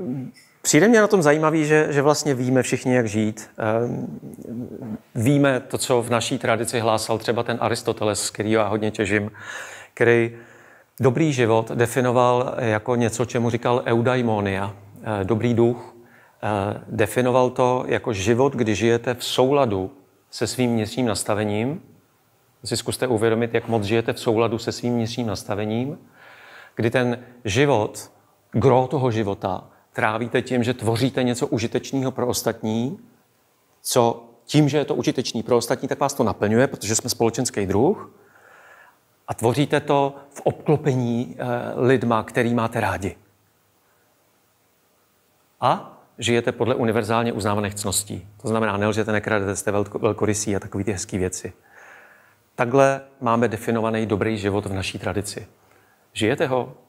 Mm, přijde mě na tom zajímavý, že, že vlastně víme všichni, jak žít. Mm, víme to, co v naší tradici hlásal třeba ten Aristoteles, který kterého já hodně těžím, který dobrý život definoval jako něco, čemu říkal eudaimonia, dobrý duch. Definoval to jako život, kdy žijete v souladu se svým vnitřním nastavením. Si zkuste uvědomit, jak moc žijete v souladu se svým vnitřním nastavením, kdy ten život gro toho života trávíte tím, že tvoříte něco užitečného pro ostatní, co tím, že je to užitečný pro ostatní, tak vás to naplňuje, protože jsme společenský druh a tvoříte to v obklopení eh, lidma, který máte rádi. A žijete podle univerzálně uznávaných cností. To znamená, nelžete, nekradete, jste velkorysí a takové ty hezký věci. Takhle máme definovaný dobrý život v naší tradici. Žijete ho?